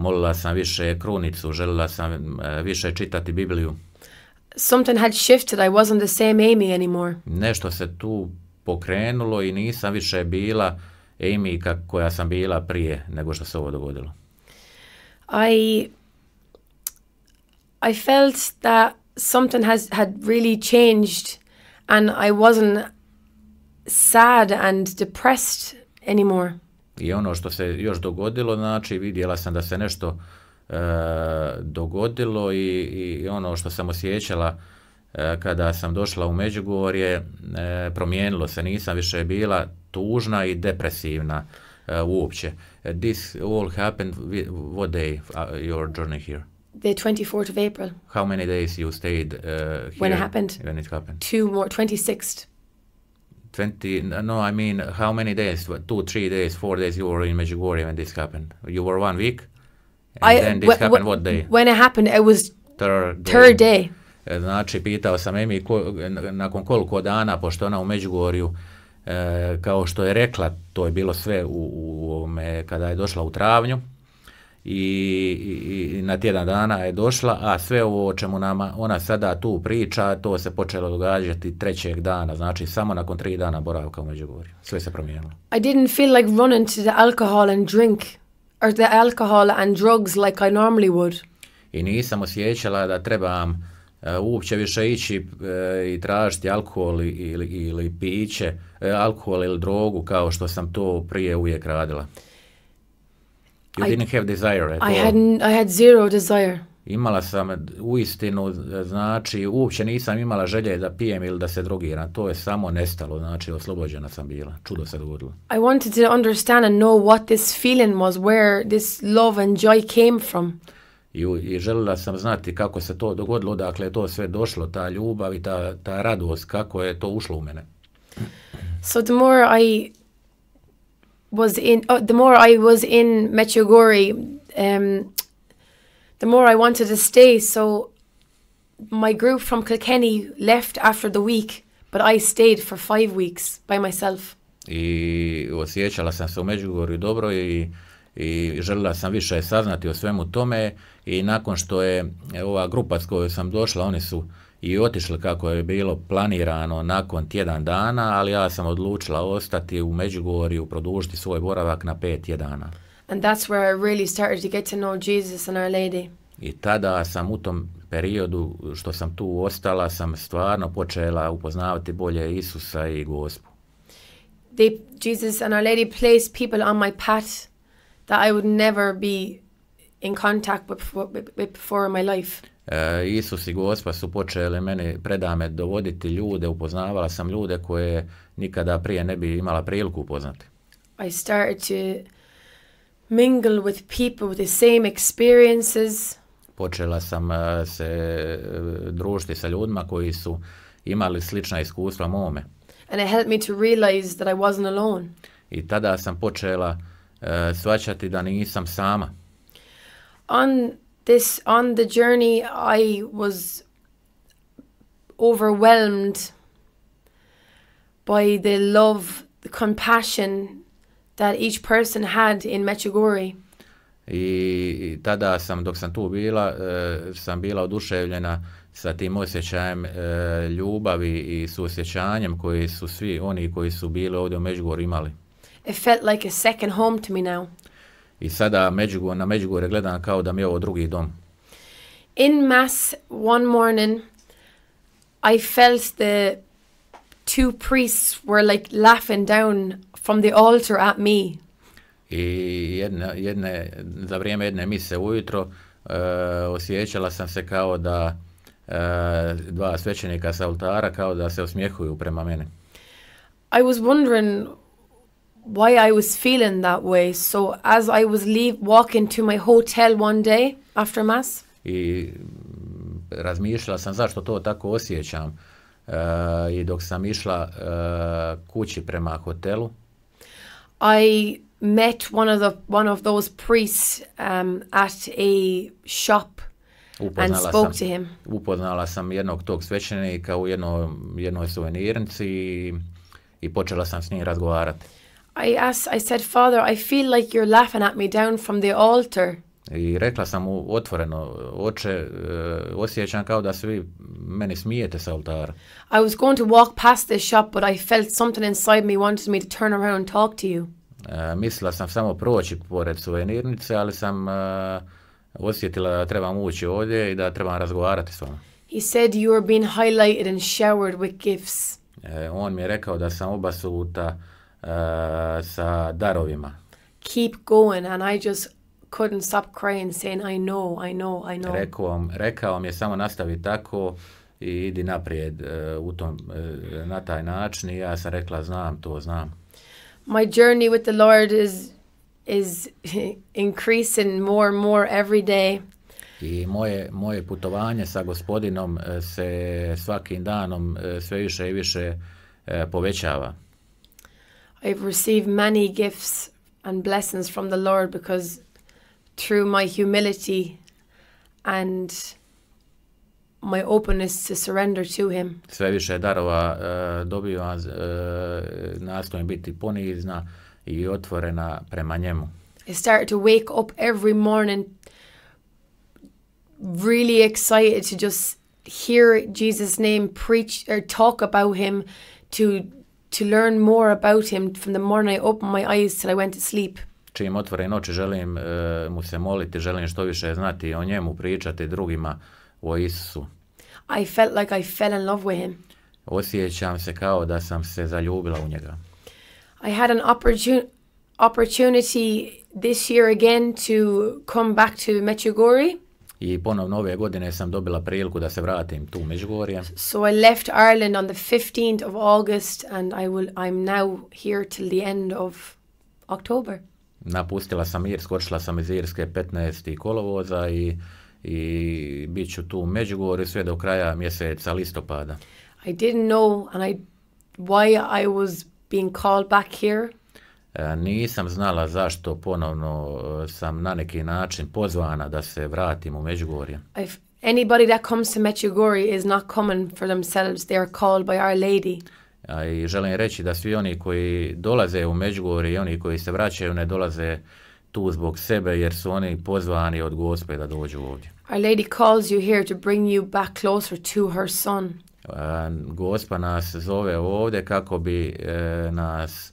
molila sam više krunicu, želila sam e, više čitati Bibliju. Something had shifted, I wasn't the same Amy anymore. Nešto se tu pokrenulo i nisam više bila Amy koja sam bila prije nego što se ovo dogodilo. I I felt that something has had really changed and I wasn't sad and depressed anymore. I ono što se još dogodilo, znači vidjela sam da se nešto e, dogodilo i, i ono što sam osjećala e, kada sam došla u Međugorje, e, promijenilo se, nisam više bila tužna i depresivna e, uopće. This all happened what day uh, your journey here? The 24th of April. How many days you stayed here? Uh, When it happened? When it happened. Two more, 26th. 20 no i mean how many days two three days four days you were in Medjugorje when this happened you were one week and I, then this happened what day when it happened it was third day, third day. E, znači pitao sam Emi ko, nakon koliko dana pošto ona u Međugorju e, kao što je rekla to je bilo sve u, u, u me, kada je došla u travnju i, i, i, na tjedan dana je došla, a sve ovo o čemu nama ona sada tu priča, to se počelo događati trećeg dana, znači samo nakon tri dana boravka u Međugorju. Sve se promijenilo. I didn't feel like running to the alcohol and drink, or the alcohol and drugs like I normally would. I nisam osjećala da trebam uh, uopće više ići e, i tražiti alkohol ili, ili, piće, e, alkohol ili drogu kao što sam to prije uvijek radila. You I, didn't have desire at I all. I had zero desire. Imala sam u istinu, znači uopće nisam imala želje da pijem ili da se drogiram. To je samo nestalo, znači oslobođena sam bila. Čudo se dogodilo. I wanted to understand and know what this feeling was, where this love and joy came from. I, i željela sam znati kako se to dogodilo, dakle je to sve došlo, ta ljubav i ta, ta radost, kako je to ušlo u mene. So the more I was in oh, the more I was in Metro um, the more I wanted to stay. So my group from Kilkenny left after the week, but I stayed for five weeks by myself. I osjećala sam se u Međugorju dobro i i željela sam više saznati o svemu tome i nakon što je ova grupa s kojoj sam došla, oni su i otišli kako je bilo planirano nakon tjedan dana, ali ja sam odlučila ostati u Međugorju, produžiti svoj boravak na pet tjedana. And that's where I really started to get to know Jesus and Our Lady. I tada sam u tom periodu što sam tu ostala, sam stvarno počela upoznavati bolje Isusa i Gospu. They, Jesus and Our Lady placed people on my path that I would never be in contact with, with before in my life. Uh, Isus i Gospa su počele mene predame dovoditi ljude, upoznavala sam ljude koje nikada prije ne bi imala priliku upoznati. I started to mingle with people with the same experiences. Počela sam e, se e, družiti sa ljudima koji su imali slična iskustva mome. And it helped me to realize that I wasn't alone. I tada sam počela uh, svaćati da nisam sama on this on the journey I was overwhelmed by the love, the compassion that each person had in Mechugori. I tada sam, dok sam tu bila, e, sam bila oduševljena sa tim osjećajem e, ljubavi i susjećanjem koji su svi oni koji su bili ovdje u međugorju imali. It felt like a second home to me now. I sada Međugorje, na Međugorje gledam kao da mi je ovo drugi dom. In mass one morning I felt the two priests were like laughing down from the altar at me. I jedna, jedne, za vrijeme jedne mise ujutro uh, osjećala sam se kao da uh, dva svećenika sa oltara kao da se osmijehuju prema mene. I was wondering why I was feeling that way. So as I was leave, walking to my hotel one day after mass. I mm, razmišljala sam zašto to tako osjećam. Uh, I dok sam išla uh, kući prema hotelu. I met one of the one of those priests um, at a shop upoznala and spoke sam, to him. Upoznala sam jednog tog svećenika u jedno, jednoj suvenirnici i, i počela sam s njim razgovarati. I asked, I said, Father, I feel like you're laughing at me down from the altar. I rekla sam mu otvoreno, oče, e, osjećam kao da svi meni smijete sa oltara. I was going to walk past this shop, but I felt something inside me wanted me to turn around and talk to you. Uh, mislila sam samo proći pored suvenirnice, ali sam uh, osjetila da trebam ući ovdje i da trebam razgovarati s vama. He said you were being highlighted and showered with gifts. Uh, on mi je rekao da sam obasuta Uh, sa darovima. Keep going and I just couldn't stop crying saying I know, I know, I know. Rekao, rekao mi je samo nastavi tako i idi naprijed uh, u tom, uh, na taj način i ja sam rekla znam to, znam. My journey with the Lord is is increasing more and more every day. I moje, moje putovanje sa gospodinom se svakim danom sve više i više povećava. I've received many gifts and blessings from the Lord because through my humility and my openness to surrender to him. Sve više darova uh, eh, dobivam uh, eh, nastojim biti ponizna i otvorena prema njemu. I started to wake up every morning really excited to just hear Jesus name preach or talk about him to to learn more about him from the morning I opened my eyes till I went to sleep. Čim otvore noći želim uh, mu se moliti, želim što više znati o njemu, pričati drugima o Isusu. I felt like I fell in love with him. Osjećam se kao da sam se zaljubila u njega. I had an opportun opportunity this year again to come back to Mechugorje i ponovno ove godine sam dobila priliku da se vratim tu u Međugorje. So I left Ireland on the 15th of August and I will, I'm now here till the end of October. Napustila sam Irsku, odšla sam iz Irske 15. kolovoza i, i bit ću tu u Međugorju sve do kraja mjeseca listopada. I didn't know and I, why I was being called back here. E, nisam znala zašto ponovno e, sam na neki način pozvana da se vratim u Međugorje. If anybody that comes to Međugorje is not common for themselves, they are called by Our Lady. I želim reći da svi oni koji dolaze u Međugorje i oni koji se vraćaju ne dolaze tu zbog sebe jer su oni pozvani od gospe da dođu ovdje. Our Lady calls you here to bring you back closer to her son. gospa nas zove ovdje kako bi e, nas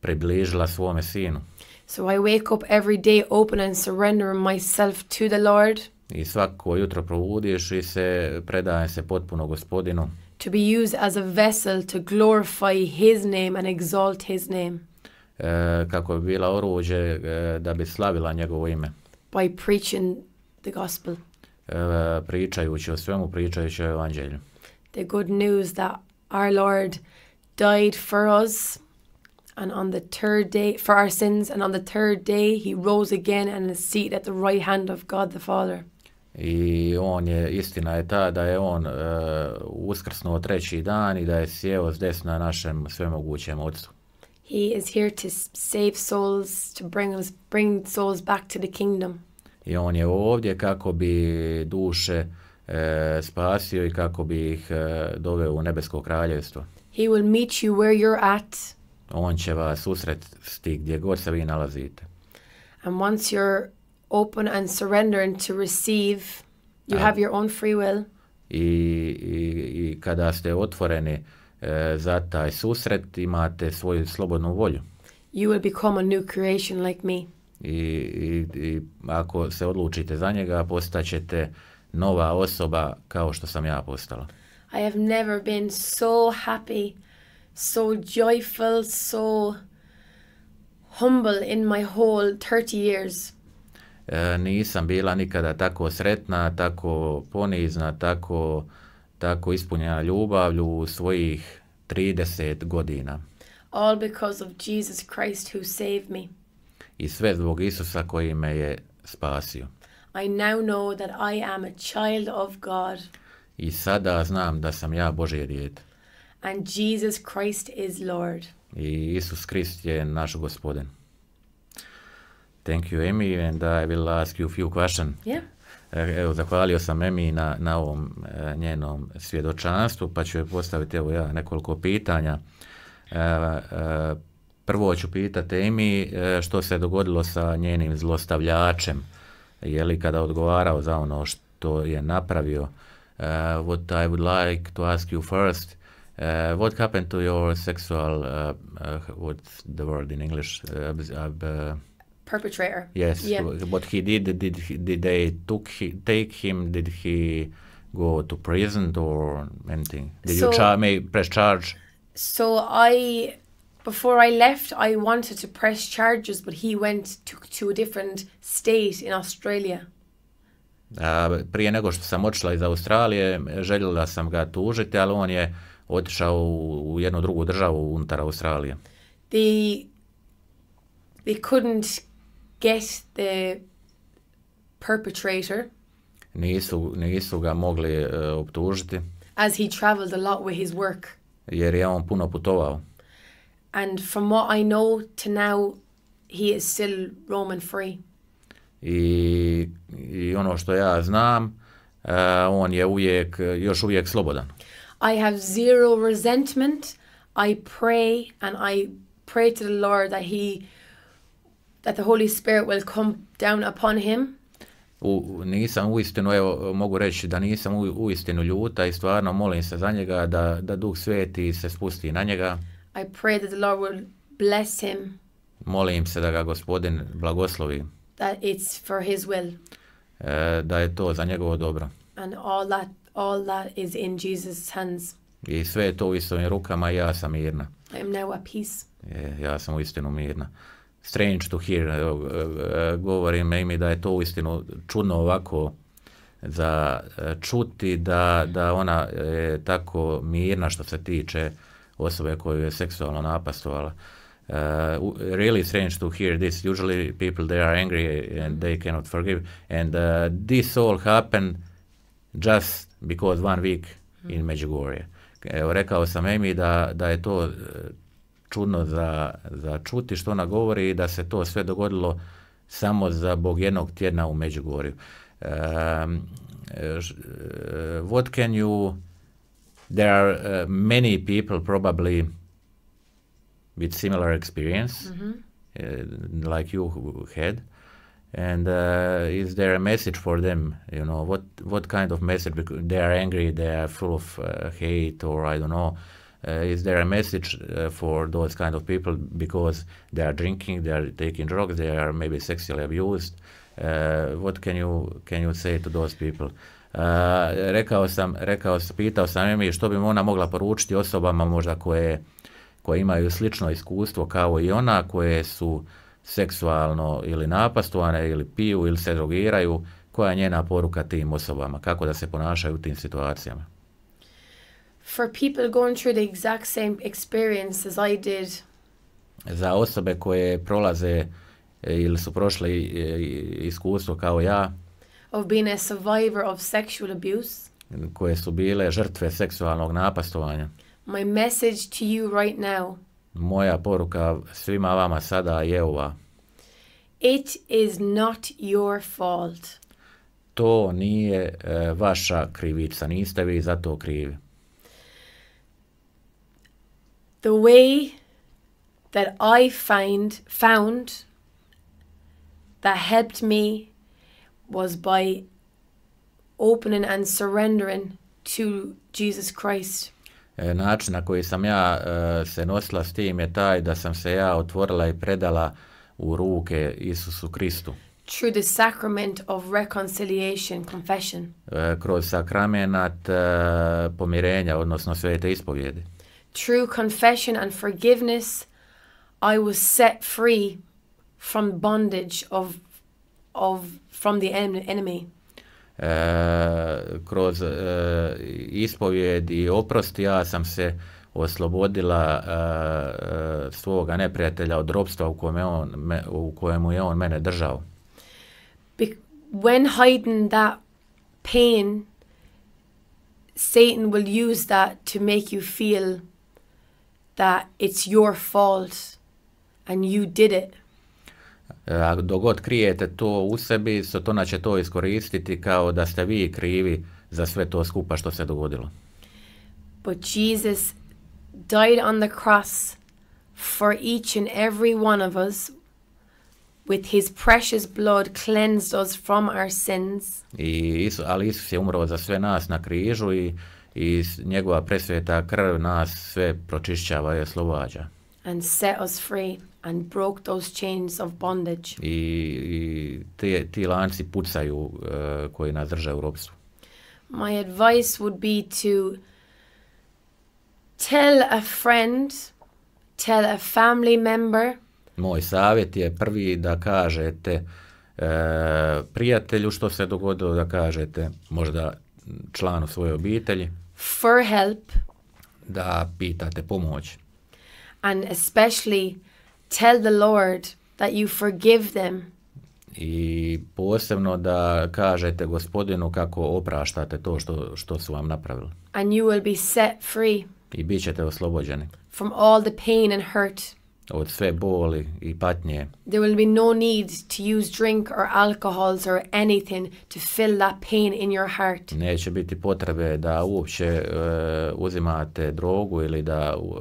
približila svome sinu. So I wake up every day open and surrender myself to the Lord. I svako jutro probudiš i se predaje se potpuno gospodinu. To be used as a vessel to glorify his name and exalt his name. E, kako bi bila oruđe e, da bi slavila njegovo ime. By preaching the gospel. E, pričajući o svemu, pričajući o evanđelju. The good news that our Lord died for us and on the third day for our sins and on the third day he rose again and is seated at the right hand of God the Father. I on je, istina je ta da je on uh, uskrsnuo treći dan i da je sjeo s desna našem svemogućem ocu. He is here to save souls, to bring, us, bring souls back to the kingdom. I on je ovdje kako bi duše uh, spasio i kako bi ih uh, doveo u nebesko kraljevstvo. He will meet you where you're at on će vas susresti gdje god se vi nalazite. And once you're open and surrendering to receive, you A, have your own free will. I, i, i kada ste otvoreni e, za taj susret, imate svoju slobodnu volju. You will become a new creation like me. I, i, i ako se odlučite za njega, postaćete nova osoba kao što sam ja postala. I have never been so happy so joyful, so humble in my whole 30 years. E, nisam bila nikada tako sretna, tako ponizna, tako, tako ispunjena ljubavlju u svojih 30 godina. All because of Jesus Christ who saved me. I sve zbog Isusa koji me je spasio. I now know that I am a child of God. I sada znam da sam ja Božje dijete and Jesus Christ is Lord. I Isus Krist je naš gospodin. Thank you, Amy, and I will ask you a few questions. Yeah. E, evo, zahvalio sam Emi na, na ovom e, njenom svjedočanstvu, pa ću joj postaviti evo ja nekoliko pitanja. E, e prvo ću pitati što se dogodilo sa njenim zlostavljačem, je li kada odgovarao za ono što je napravio. Uh, what I would like to ask you first Uh, what happened to your sexual? Uh, uh, what's the word in English? Uh, uh, Perpetrator. Yes. Yeah. What he did? Did he, did they took he, take him? Did he go to prison or anything? Did so, you char- May press charge? So I, before I left, I wanted to press charges, but he went to, to a different state in Australia. Uh, prije nego što sam otišla iz Australije, željela sam ga tužiti, ali on je otišao u jednu drugu državu unutar Australije. The, they couldn't guess the perpetrator. Nisu, nisu ga mogli uh, optužiti. As he traveled a lot with his work. Jer je on puno putovao. And from what I know to now, he is still Roman free. I, i ono što ja znam, uh, on je uvijek, još uvijek slobodan. I have zero resentment. I pray and I pray to the Lord that He, that the Holy Spirit will come down upon Him. U, nisam uistinu, evo mogu reći da nisam u, uistinu ljuta i stvarno molim se za njega da, da Duh Sveti se spusti na njega. I pray that the Lord will bless him. Molim se da ga gospodin blagoslovi. That it's for his will. E, da je to za njegovo dobro. And all that all that is in Jesus' hands. I sve je to u istim rukama i ja sam mirna. I am now at peace. ja sam u istinu mirna. Strange to hear, uh, eh, me eh, eh, govorim Amy da je to u istinu čudno ovako za čuti da, da ona je tako mirna što se tiče osobe koju je seksualno napastovala. really strange to hear this. Usually people they are angry and they cannot forgive. And this all happened just because one week mm. in hmm. Međugorje. Evo, rekao sam Emi da, da je to e, čudno za, za čuti što ona govori i da se to sve dogodilo samo za bog jednog tjedna u Međugorju. Uh, what can you, there are uh, many people probably with similar experience mm-hmm. like you had and uh, is there a message for them you know what what kind of message because they are angry they are full of uh, hate or i don't know uh, is there a message uh for those kind of people because they are drinking they are taking drugs they are maybe sexually abused Uh what can you can you say to those people Uh rekao sam rekao pitao sam Emi što bi ona mogla poručiti osobama možda koje koje imaju slično iskustvo kao i ona koje su seksualno ili napastovane ili piju ili se drogiraju, koja je njena poruka tim osobama, kako da se ponašaju u tim situacijama? For people going through the exact same experience as I did. Za osobe koje prolaze e, ili su prošle e, iskustvo kao ja. Of being a survivor of sexual abuse. Koje su bile žrtve seksualnog napastovanja. My message to you right now Moja poruka svima vama sada je ova. It is not your fault. To nije e, vaša krivica, niste vi za to krivi. The way that I find found that helped me was by opening and surrendering to Jesus Christ. E, način na koji sam ja e, se nosila s tim je taj da sam se ja otvorila i predala u ruke Isusu Kristu. Through the sacrament of reconciliation, confession. E, kroz sakramenat pomirenja, odnosno svete ispovjede. Through confession and forgiveness, I was set free from bondage of, of from the enemy. E, kroz e, ispovjed i oprost ja sam se oslobodila e, svoga neprijatelja od robstva u, on, kojemu je on mene držao. when hiding that pain, Satan will use that to make you feel that it's your fault and you did it. E, a dok god krijete to u sebi, to će to iskoristiti kao da ste vi krivi za sve to skupa što se dogodilo. But Jesus died on the cross for each and every one of us with his precious blood cleansed us from our sins. I Isus, ali Isus je umro za sve nas na križu i, i njegova presveta krv nas sve pročišćava i oslobađa. And set us free and broke those chains of bondage. I, i te, ti lanci pucaju uh, koji nas drže u robstvu. My advice would be to tell a friend, tell a family member. Moj savjet je prvi da kažete uh, prijatelju što se dogodilo, da kažete možda članu svoje obitelji. For help. Da pitate pomoć. And especially Tell the Lord that you forgive them. I posebno da kažete gospodinu kako opraštate to što, što su vam napravili. And you will be set free. I bit ćete oslobođeni. From all the pain and hurt. Od sve boli i patnje. There will be no need to use drink or alcohols or anything to fill that pain in your heart. Neće biti potrebe da uopće uh, uzimate drogu ili da uh,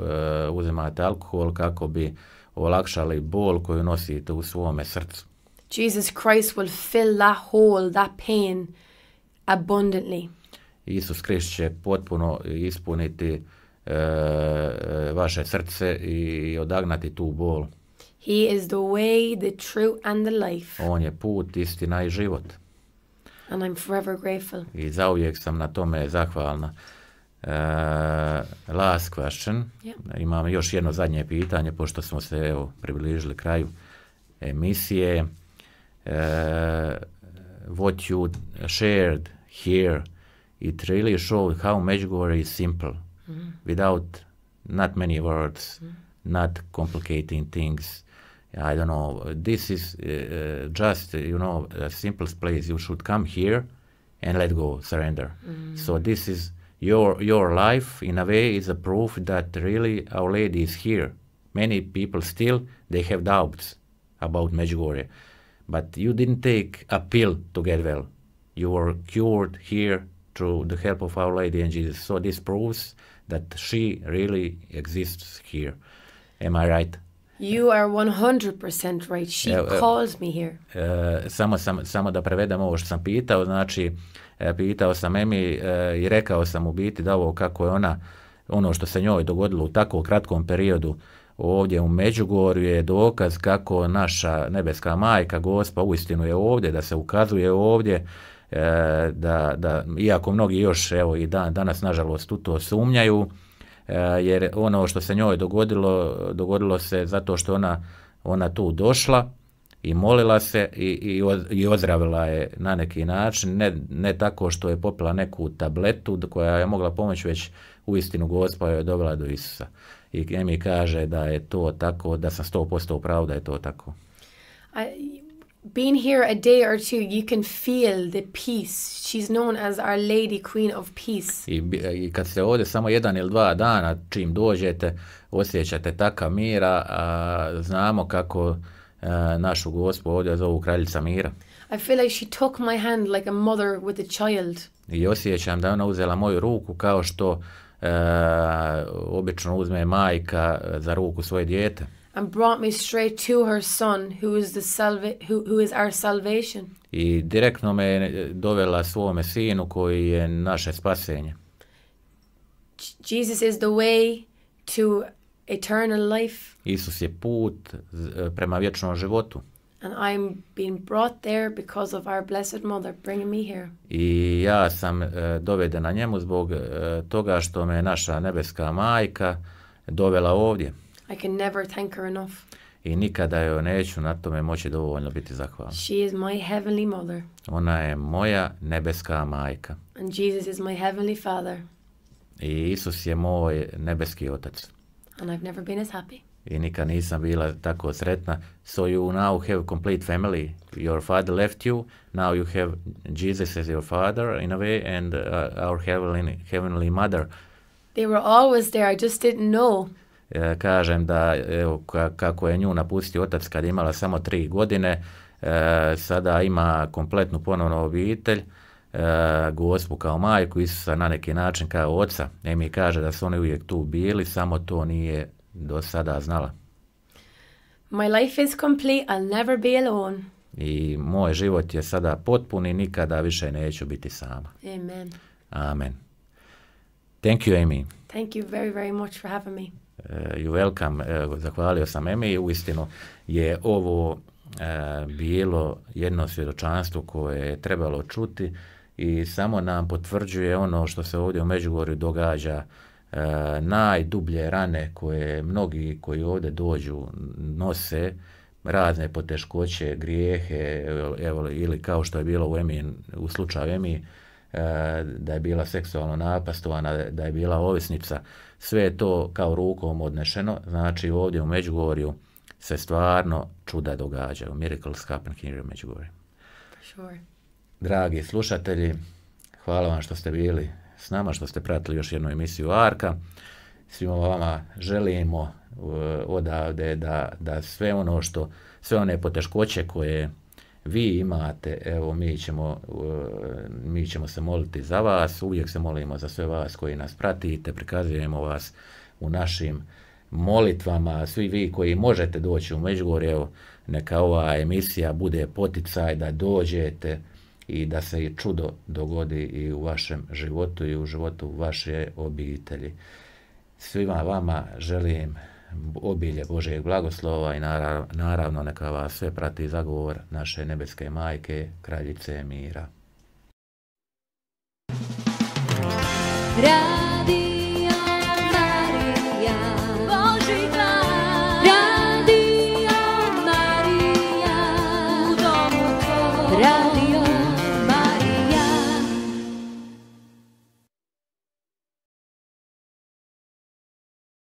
uzimate alkohol kako bi olakšali bol koju nosite u svome srcu. Jesus Christ will fill that hole, that pain abundantly. Isus Krist će potpuno ispuniti uh, vaše srce i odagnati tu bol. He is the way, the truth and the life. On je put, istina i život. And I'm forever grateful. I zauvijek sam na tome zahvalna. Uh, last question. Yeah. Imam još jedno zadnje pitanje, pošto smo se evo, približili kraju emisije. Uh, what you shared here, it really showed how Međugorje is simple, mm -hmm. without not many words, mm -hmm. not complicating things. I don't know, this is uh, just, you know, the simplest place. You should come here and let go, surrender. Mm -hmm. So this is your your life in a way is a proof that really Our Lady is here. Many people still they have doubts about Medjugorje, but you didn't take a pill to get well. You were cured here through the help of Our Lady and Jesus. So this proves that she really exists here. Am I right? You are 100% right. She uh, calls me here. Uh, samo samo da prevedem ovo što sam pitao, znači E, pitao sam Emi e, i rekao sam u biti da ovo kako je ona, ono što se njoj dogodilo u tako kratkom periodu ovdje u Međugorju je dokaz kako naša nebeska majka, gospa, uistinu je ovdje, da se ukazuje ovdje, e, da, da, iako mnogi još evo i dan, danas nažalost u to sumnjaju, jer ono što se njoj dogodilo, dogodilo se zato što ona, ona tu došla, i molila se i, i, i ozdravila je na neki način, ne, ne tako što je popila neku tabletu koja je mogla pomoći, već uistinu gospa je dovela do Isusa. I mi kaže da je to tako, da sam 100% u pravu da je to tako. A, being here a day or two, you can feel the peace. She's known as Our Lady Queen of Peace. I, kad se ovdje samo jedan ili dva dana, čim dođete, osjećate taka mira, a, znamo kako E, našu gospu ovdje zovu kraljica mira. I feel like she took my hand like a mother with a child. I osjećam da ona uzela moju ruku kao što e, obično uzme majka e, za ruku svoje dijete. And brought me straight to her son who is, the who, who is our salvation. I direktno me dovela svome sinu koji je naše spasenje. Jesus is the way to eternal life. Isus je put e, prema vječnom životu. And I'm being brought there because of our blessed mother bringing me here. I ja sam uh, na njemu zbog e, toga što me naša nebeska majka dovela ovdje. I can never thank her enough. I nikada joj neću na tome moći dovoljno biti zahvalan She is my heavenly mother. Ona je moja nebeska majka. And Jesus is my heavenly father. I Isus je moj nebeski otac. And I've never been as happy. I nikad nisam bila tako sretna. So you now have complete family. Your father left you. Now you have Jesus as your father in a way and uh, our heavenly, heavenly mother. They were always there. I just didn't know. Ja kažem da evo, kako je nju napustio otac kad imala samo tri godine, e, sada ima kompletnu ponovnu obitelj. E, gospu kao majku Isusa na neki način kao oca. E mi kaže da su oni uvijek tu bili, samo to nije do sada znala. My life is complete, I'll never be alone. I moj život je sada potpun i nikada više neću biti sama. Amen. Amen. Thank you, Amy. Thank you very, very much for having me. Uh, e, you welcome. Uh, zahvalio sam Amy. Uistinu je ovo uh, bilo jedno svjedočanstvo koje je trebalo čuti i samo nam potvrđuje ono što se ovdje u Međugorju događa e, najdublje rane koje mnogi koji ovdje dođu nose razne poteškoće, grijehe, evo, ili kao što je bilo u, u slučaju Emi, e, da je bila seksualno napastovana, da je bila ovisnica. Sve je to kao rukom odnešeno. Znači ovdje u Međugorju se stvarno čuda događaju. Miracles happen here in Međugorju dragi slušatelji, hvala vam što ste bili s nama, što ste pratili još jednu emisiju Arka. Svima vama želimo eh, odavde da, da sve ono što, sve one poteškoće koje vi imate, evo mi ćemo, eh, mi ćemo se moliti za vas, uvijek se molimo za sve vas koji nas pratite, prikazujemo vas u našim molitvama, svi vi koji možete doći u Međugorje, neka ova emisija bude poticaj da dođete, i da se čudo dogodi i u vašem životu i u životu vaše obitelji. Svima vama želim obilje Božeg blagoslova i naravno neka vas sve prati zagovor naše nebeske majke, kraljice mira.